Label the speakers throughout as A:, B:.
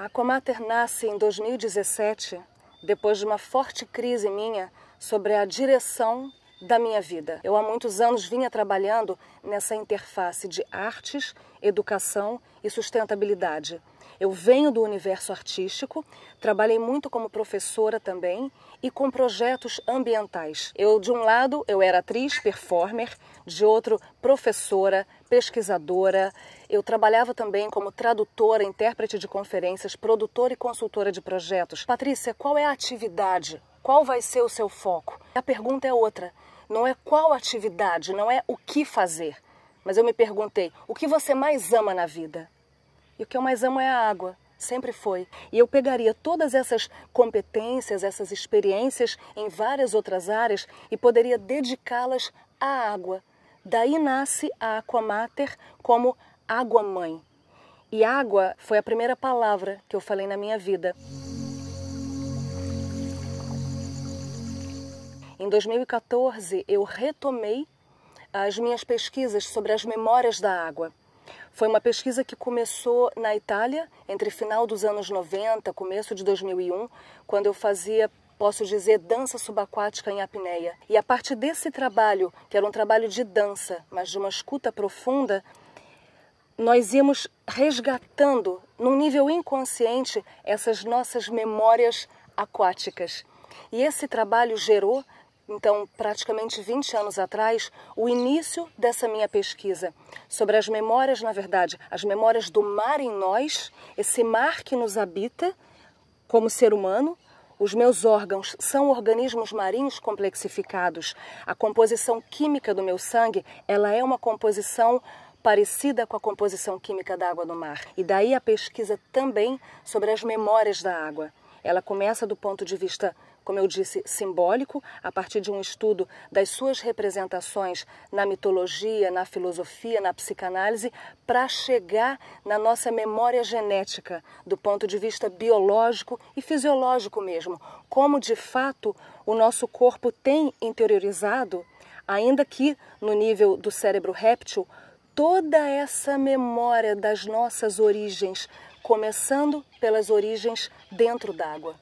A: A Comater nasce em 2017, depois de uma forte crise minha sobre a direção da minha vida. Eu há muitos anos vinha trabalhando nessa interface de artes, educação e sustentabilidade. Eu venho do universo artístico, trabalhei muito como professora também e com projetos ambientais. Eu, de um lado, eu era atriz, performer, de outro, professora, pesquisadora. Eu trabalhava também como tradutora, intérprete de conferências, produtora e consultora de projetos. Patrícia, qual é a atividade? Qual vai ser o seu foco? A pergunta é outra. Não é qual atividade, não é o que fazer. Mas eu me perguntei, o que você mais ama na vida? E o que eu mais amo é a água. Sempre foi. E eu pegaria todas essas competências, essas experiências em várias outras áreas e poderia dedicá-las à água. Daí nasce a Aquamater como água-mãe. E água foi a primeira palavra que eu falei na minha vida. Em 2014, eu retomei as minhas pesquisas sobre as memórias da água. Foi uma pesquisa que começou na Itália entre final dos anos 90, começo de 2001, quando eu fazia posso dizer, dança subaquática em apneia. E a partir desse trabalho, que era um trabalho de dança, mas de uma escuta profunda, nós íamos resgatando, num nível inconsciente, essas nossas memórias aquáticas. E esse trabalho gerou então praticamente 20 anos atrás, o início dessa minha pesquisa sobre as memórias, na verdade, as memórias do mar em nós, esse mar que nos habita como ser humano. Os meus órgãos são organismos marinhos complexificados. A composição química do meu sangue, ela é uma composição parecida com a composição química da água do mar. E daí a pesquisa também sobre as memórias da água. Ela começa do ponto de vista como eu disse, simbólico, a partir de um estudo das suas representações na mitologia, na filosofia, na psicanálise, para chegar na nossa memória genética, do ponto de vista biológico e fisiológico mesmo, como de fato o nosso corpo tem interiorizado, ainda que no nível do cérebro réptil, toda essa memória das nossas origens, começando pelas origens dentro d'água.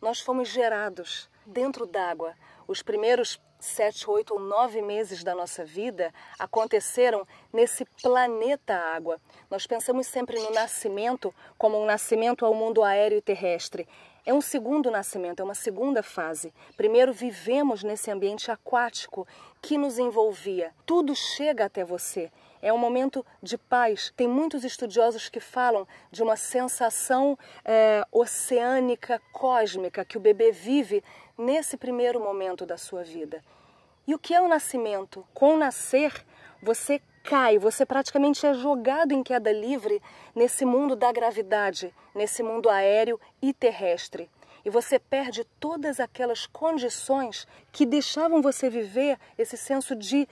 A: Nós fomos gerados dentro d'água. Os primeiros sete, oito ou nove meses da nossa vida aconteceram nesse planeta água. Nós pensamos sempre no nascimento como um nascimento ao mundo aéreo e terrestre. É um segundo nascimento, é uma segunda fase. Primeiro vivemos nesse ambiente aquático que nos envolvia. Tudo chega até você. É um momento de paz. Tem muitos estudiosos que falam de uma sensação é, oceânica, cósmica, que o bebê vive nesse primeiro momento da sua vida. E o que é o nascimento? Com o nascer, você cai, você praticamente é jogado em queda livre nesse mundo da gravidade, nesse mundo aéreo e terrestre. E você perde todas aquelas condições que deixavam você viver esse senso de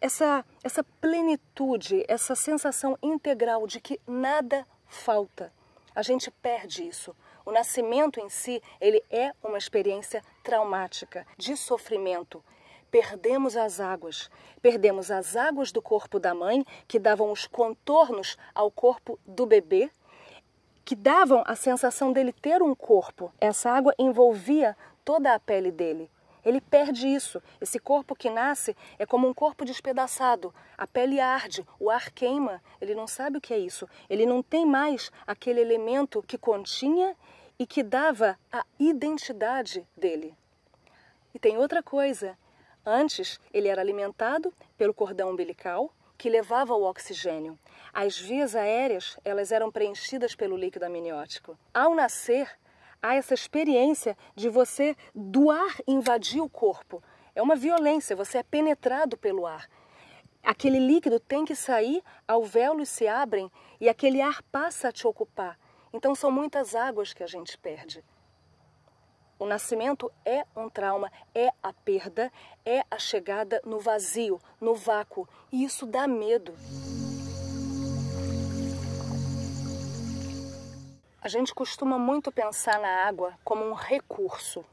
A: essa, essa plenitude, essa sensação integral de que nada falta. A gente perde isso. O nascimento em si, ele é uma experiência traumática, de sofrimento. Perdemos as águas. Perdemos as águas do corpo da mãe, que davam os contornos ao corpo do bebê, que davam a sensação dele ter um corpo. Essa água envolvia toda a pele dele. Ele perde isso. Esse corpo que nasce é como um corpo despedaçado. A pele arde, o ar queima. Ele não sabe o que é isso. Ele não tem mais aquele elemento que continha e que dava a identidade dele. E tem outra coisa. Antes, ele era alimentado pelo cordão umbilical, que levava o oxigênio. As vias aéreas, elas eram preenchidas pelo líquido amniótico. Ao nascer, há essa experiência de você do ar invadir o corpo. É uma violência, você é penetrado pelo ar. Aquele líquido tem que sair, alvéolos se abrem e aquele ar passa a te ocupar. Então são muitas águas que a gente perde. O nascimento é um trauma, é a perda, é a chegada no vazio, no vácuo, e isso dá medo. A gente costuma muito pensar na água como um recurso,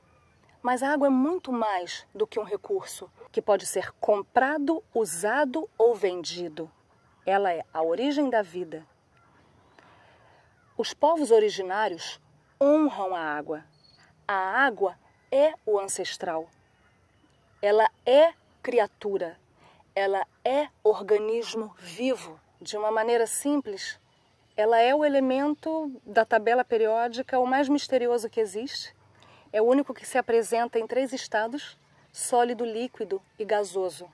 A: mas a água é muito mais do que um recurso que pode ser comprado, usado ou vendido. Ela é a origem da vida. Os povos originários honram a água. A água é o ancestral. Ela é criatura. Ela é organismo vivo. De uma maneira simples, ela é o elemento da tabela periódica o mais misterioso que existe. É o único que se apresenta em três estados: sólido, líquido e gasoso.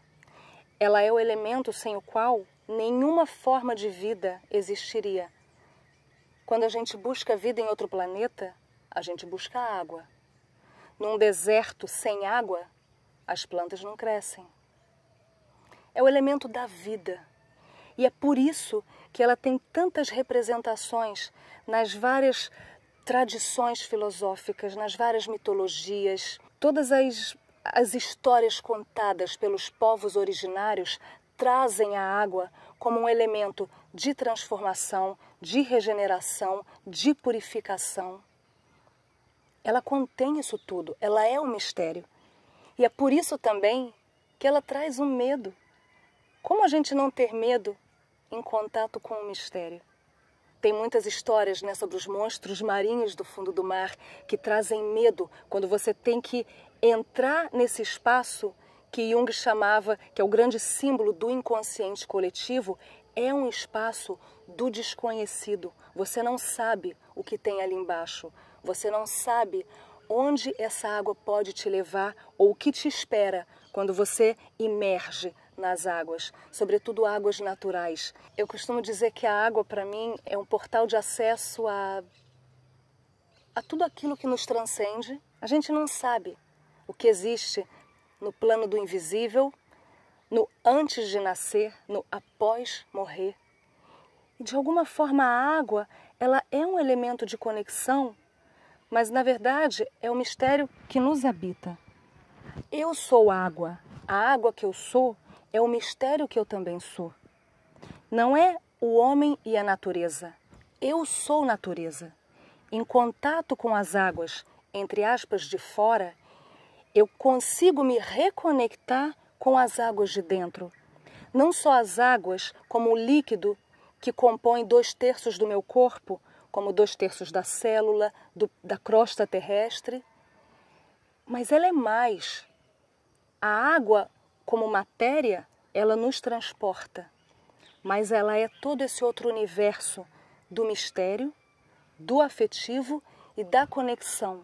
A: Ela é o elemento sem o qual nenhuma forma de vida existiria. Quando a gente busca vida em outro planeta, a gente busca água. Num deserto sem água, as plantas não crescem. É o elemento da vida. E é por isso que ela tem tantas representações nas várias tradições filosóficas, nas várias mitologias, todas as, as histórias contadas pelos povos originários trazem a água como um elemento de transformação, de regeneração, de purificação. Ela contém isso tudo, ela é um mistério. E é por isso também que ela traz um medo. Como a gente não ter medo em contato com o mistério. Tem muitas histórias né, sobre os monstros marinhos do fundo do mar que trazem medo quando você tem que entrar nesse espaço que Jung chamava, que é o grande símbolo do inconsciente coletivo, é um espaço do desconhecido. Você não sabe o que tem ali embaixo. Você não sabe onde essa água pode te levar ou o que te espera quando você emerge nas águas, sobretudo águas naturais. Eu costumo dizer que a água, para mim, é um portal de acesso a, a tudo aquilo que nos transcende. A gente não sabe o que existe no plano do invisível, no antes de nascer, no após morrer. E de alguma forma a água, ela é um elemento de conexão, mas na verdade é o um mistério que nos habita. Eu sou água. A água que eu sou é o mistério que eu também sou. Não é o homem e a natureza. Eu sou natureza. Em contato com as águas, entre aspas, de fora, eu consigo me reconectar com as águas de dentro. Não só as águas, como o líquido que compõe dois terços do meu corpo, como dois terços da célula, do, da crosta terrestre. Mas ela é mais. A água como matéria, ela nos transporta, mas ela é todo esse outro universo do mistério, do afetivo e da conexão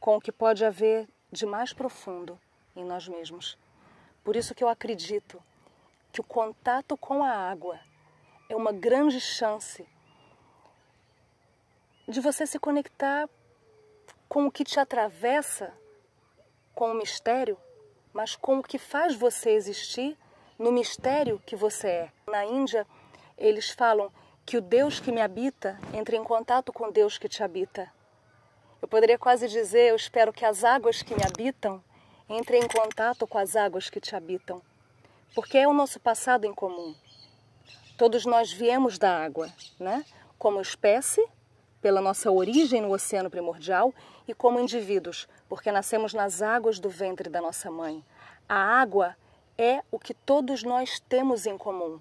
A: com o que pode haver de mais profundo em nós mesmos. Por isso que eu acredito que o contato com a água é uma grande chance de você se conectar com o que te atravessa, com o mistério, mas com o que faz você existir no mistério que você é. Na Índia, eles falam que o Deus que me habita entre em contato com o Deus que te habita. Eu poderia quase dizer, eu espero que as águas que me habitam entrem em contato com as águas que te habitam, porque é o nosso passado em comum. Todos nós viemos da água, né? Como espécie, pela nossa origem no oceano primordial, e como indivíduos, porque nascemos nas águas do ventre da nossa mãe. A água é o que todos nós temos em comum.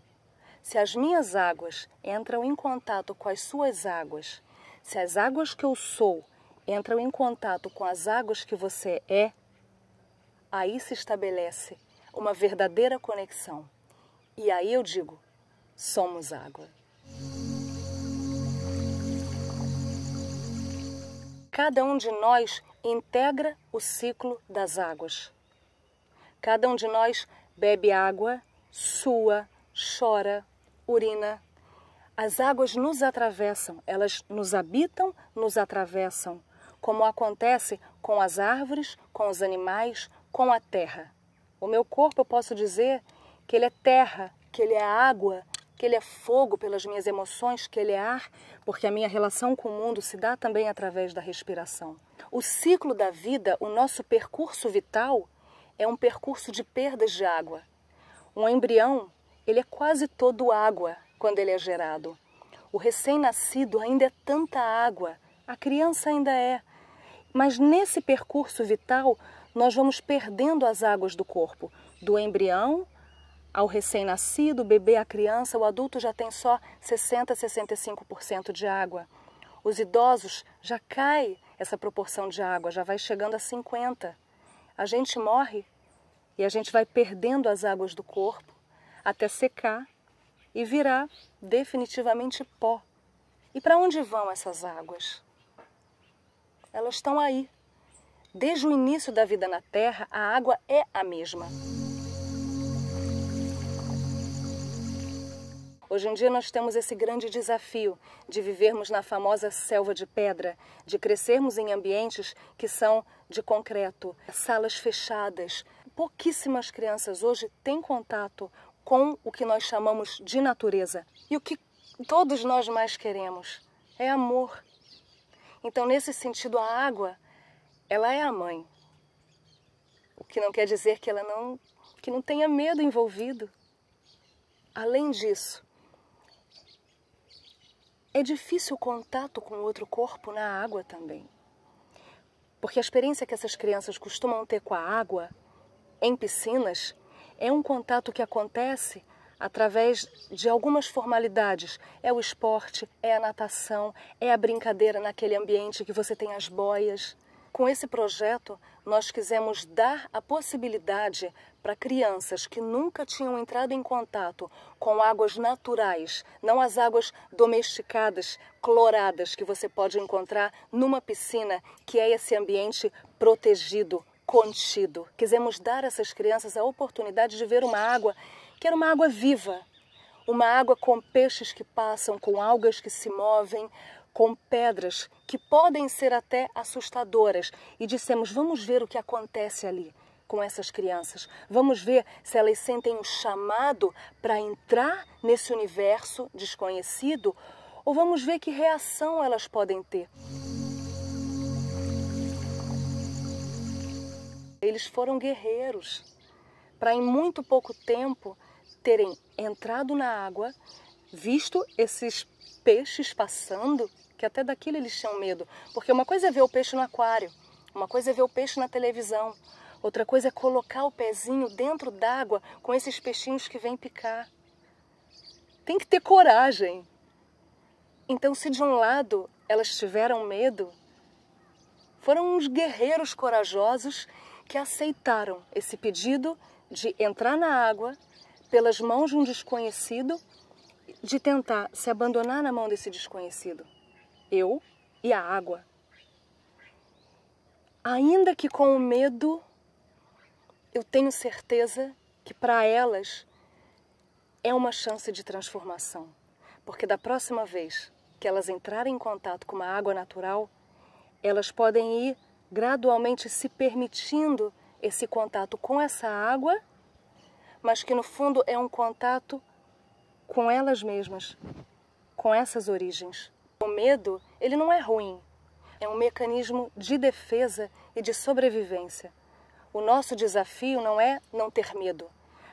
A: Se as minhas águas entram em contato com as suas águas, se as águas que eu sou entram em contato com as águas que você é, aí se estabelece uma verdadeira conexão. E aí eu digo: somos água. Cada um de nós integra o ciclo das águas. Cada um de nós bebe água, sua, chora, urina. As águas nos atravessam, elas nos habitam, nos atravessam, como acontece com as árvores, com os animais, com a terra. O meu corpo, eu posso dizer que ele é terra, que ele é água, que ele é fogo pelas minhas emoções, que ele é ar, porque a minha relação com o mundo se dá também através da respiração. O ciclo da vida, o nosso percurso vital, é um percurso de perdas de água. Um embrião, ele é quase todo água quando ele é gerado. O recém-nascido ainda é tanta água, a criança ainda é. Mas nesse percurso vital, nós vamos perdendo as águas do corpo, do embrião ao recém-nascido, bebê, a criança, o adulto já tem só 60, 65% de água. Os idosos já cai essa proporção de água, já vai chegando a 50. A gente morre e a gente vai perdendo as águas do corpo até secar e virar definitivamente pó. E para onde vão essas águas? Elas estão aí. Desde o início da vida na Terra, a água é a mesma. Hoje em dia nós temos esse grande desafio de vivermos na famosa selva de pedra, de crescermos em ambientes que são de concreto, salas fechadas. Pouquíssimas crianças hoje têm contato com o que nós chamamos de natureza. E o que todos nós mais queremos é amor. Então, nesse sentido, a água, ela é a mãe. O que não quer dizer que ela não que não tenha medo envolvido. Além disso, é difícil o contato com outro corpo na água também. Porque a experiência que essas crianças costumam ter com a água em piscinas é um contato que acontece através de algumas formalidades. É o esporte, é a natação, é a brincadeira naquele ambiente que você tem as boias. Com esse projeto, nós quisemos dar a possibilidade para crianças que nunca tinham entrado em contato com águas naturais, não as águas domesticadas, cloradas, que você pode encontrar numa piscina, que é esse ambiente protegido, contido. Quisemos dar a essas crianças a oportunidade de ver uma água que era uma água viva, uma água com peixes que passam, com algas que se movem, com pedras que podem ser até assustadoras e dissemos: vamos ver o que acontece ali com essas crianças. Vamos ver se elas sentem um chamado para entrar nesse universo desconhecido ou vamos ver que reação elas podem ter. Eles foram guerreiros para em muito pouco tempo terem entrado na água, visto esses peixes passando que até daquilo eles tinham medo. Porque uma coisa é ver o peixe no aquário, uma coisa é ver o peixe na televisão, outra coisa é colocar o pezinho dentro d'água com esses peixinhos que vêm picar. Tem que ter coragem. Então, se de um lado elas tiveram medo, foram uns guerreiros corajosos que aceitaram esse pedido de entrar na água pelas mãos de um desconhecido, de tentar se abandonar na mão desse desconhecido eu e a água. Ainda que com o medo, eu tenho certeza que para elas é uma chance de transformação. Porque da próxima vez que elas entrarem em contato com uma água natural, elas podem ir gradualmente se permitindo esse contato com essa água, mas que no fundo é um contato com elas mesmas, com essas origens. O medo, ele não é ruim. É um mecanismo de defesa e de sobrevivência. O nosso desafio não é não ter medo,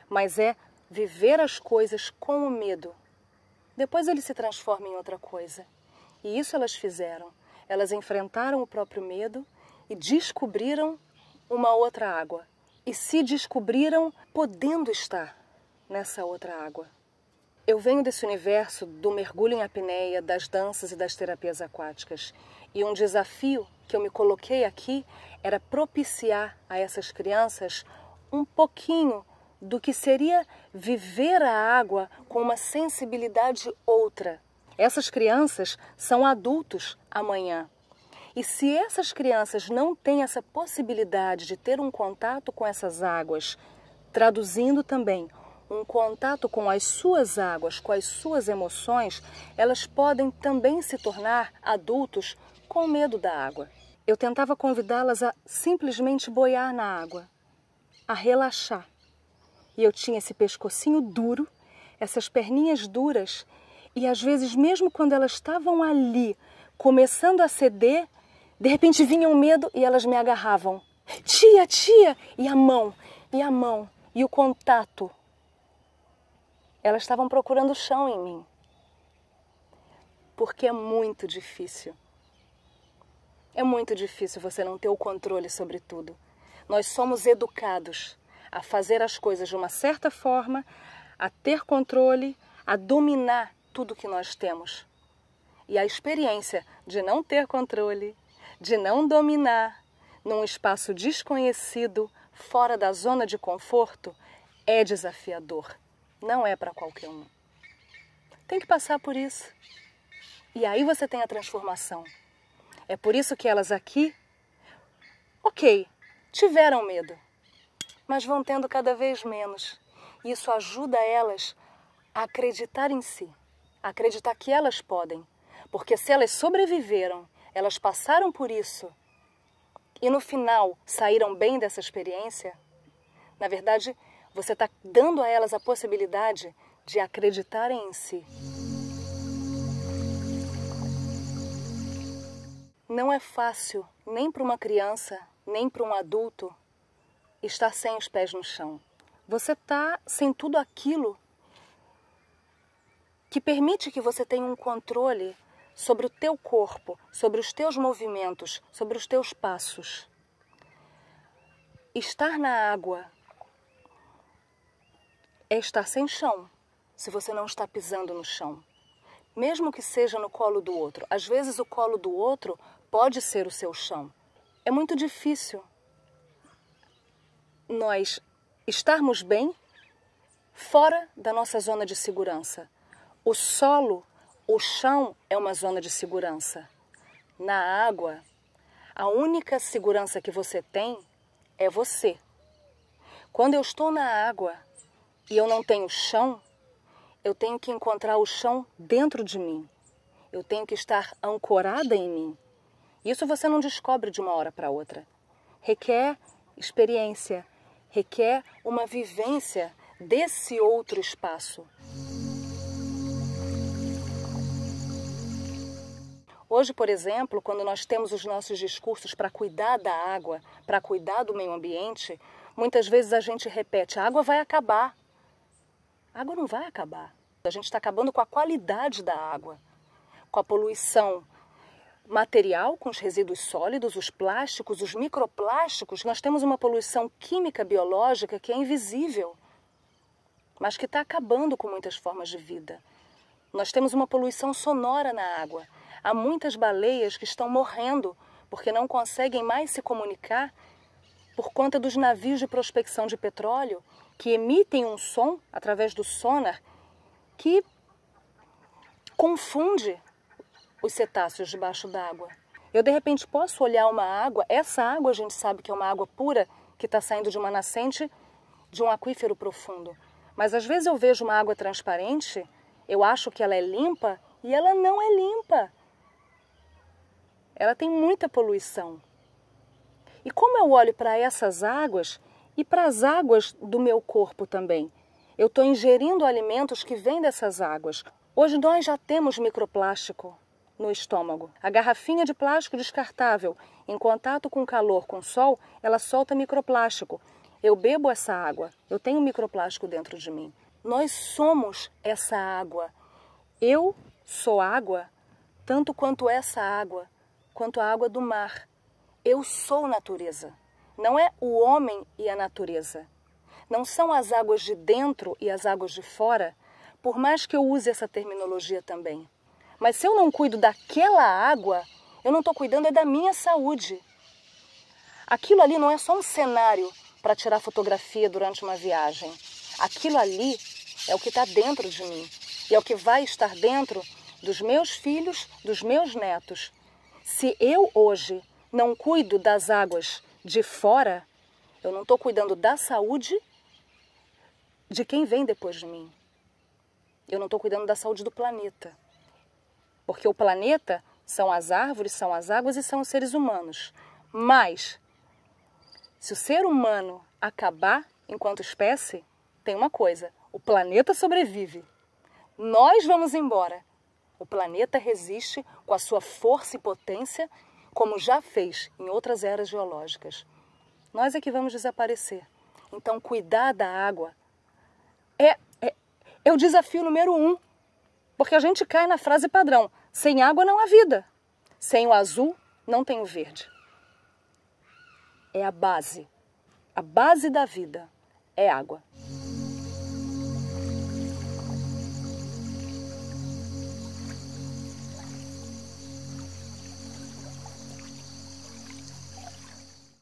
A: mas é viver as coisas com o medo. Depois ele se transforma em outra coisa. E isso elas fizeram. Elas enfrentaram o próprio medo e descobriram uma outra água. E se descobriram podendo estar nessa outra água. Eu venho desse universo do mergulho em apneia, das danças e das terapias aquáticas. E um desafio que eu me coloquei aqui era propiciar a essas crianças um pouquinho do que seria viver a água com uma sensibilidade outra. Essas crianças são adultos amanhã. E se essas crianças não têm essa possibilidade de ter um contato com essas águas, traduzindo também um contato com as suas águas, com as suas emoções, elas podem também se tornar adultos com medo da água. Eu tentava convidá-las a simplesmente boiar na água, a relaxar. E eu tinha esse pescocinho duro, essas perninhas duras, e às vezes, mesmo quando elas estavam ali, começando a ceder, de repente vinha um medo e elas me agarravam. Tia, tia! E a mão, e a mão, e o contato elas estavam procurando chão em mim. Porque é muito difícil. É muito difícil você não ter o controle sobre tudo. Nós somos educados a fazer as coisas de uma certa forma, a ter controle, a dominar tudo que nós temos. E a experiência de não ter controle, de não dominar, num espaço desconhecido, fora da zona de conforto, é desafiador. Não é para qualquer um. Tem que passar por isso. E aí você tem a transformação. É por isso que elas aqui, ok, tiveram medo, mas vão tendo cada vez menos. Isso ajuda elas a acreditar em si, a acreditar que elas podem. Porque se elas sobreviveram, elas passaram por isso e no final saíram bem dessa experiência, na verdade, você está dando a elas a possibilidade de acreditarem em si. Não é fácil, nem para uma criança, nem para um adulto, estar sem os pés no chão. Você está sem tudo aquilo que permite que você tenha um controle sobre o teu corpo, sobre os teus movimentos, sobre os teus passos. Estar na água é estar sem chão, se você não está pisando no chão. Mesmo que seja no colo do outro. Às vezes o colo do outro pode ser o seu chão. É muito difícil nós estarmos bem fora da nossa zona de segurança. O solo, o chão é uma zona de segurança. Na água, a única segurança que você tem é você. Quando eu estou na água, e eu não tenho chão, eu tenho que encontrar o chão dentro de mim. Eu tenho que estar ancorada em mim. Isso você não descobre de uma hora para outra. Requer experiência, requer uma vivência desse outro espaço. Hoje, por exemplo, quando nós temos os nossos discursos para cuidar da água, para cuidar do meio ambiente, muitas vezes a gente repete: a água vai acabar, a água não vai acabar. A gente está acabando com a qualidade da água, com a poluição material, com os resíduos sólidos, os plásticos, os microplásticos. Nós temos uma poluição química, biológica que é invisível, mas que está acabando com muitas formas de vida. Nós temos uma poluição sonora na água. Há muitas baleias que estão morrendo porque não conseguem mais se comunicar por conta dos navios de prospecção de petróleo que emitem um som através do sonar que confunde os cetáceos debaixo d'água. Eu de repente posso olhar uma água, essa água a gente sabe que é uma água pura que está saindo de uma nascente de um aquífero profundo. Mas às vezes eu vejo uma água transparente, eu acho que ela é limpa e ela não é limpa. Ela tem muita poluição. E como eu olho para essas águas e para as águas do meu corpo também? Eu estou ingerindo alimentos que vêm dessas águas. Hoje nós já temos microplástico no estômago. A garrafinha de plástico descartável, em contato com calor, com sol, ela solta microplástico. Eu bebo essa água, eu tenho microplástico dentro de mim. Nós somos essa água. Eu sou água tanto quanto essa água, quanto a água do mar eu sou natureza. Não é o homem e a natureza. Não são as águas de dentro e as águas de fora, por mais que eu use essa terminologia também. Mas se eu não cuido daquela água, eu não estou cuidando é da minha saúde. Aquilo ali não é só um cenário para tirar fotografia durante uma viagem. Aquilo ali é o que está dentro de mim e é o que vai estar dentro dos meus filhos, dos meus netos. Se eu hoje não cuido das águas de fora, eu não estou cuidando da saúde de quem vem depois de mim. Eu não estou cuidando da saúde do planeta. Porque o planeta são as árvores, são as águas e são os seres humanos. Mas, se o ser humano acabar enquanto espécie, tem uma coisa: o planeta sobrevive. Nós vamos embora. O planeta resiste com a sua força e potência como já fez em outras eras geológicas. Nós é que vamos desaparecer. Então, cuidar da água é, é, é o desafio número um, porque a gente cai na frase padrão: sem água não há vida, sem o azul não tem o verde. É a base, a base da vida é água.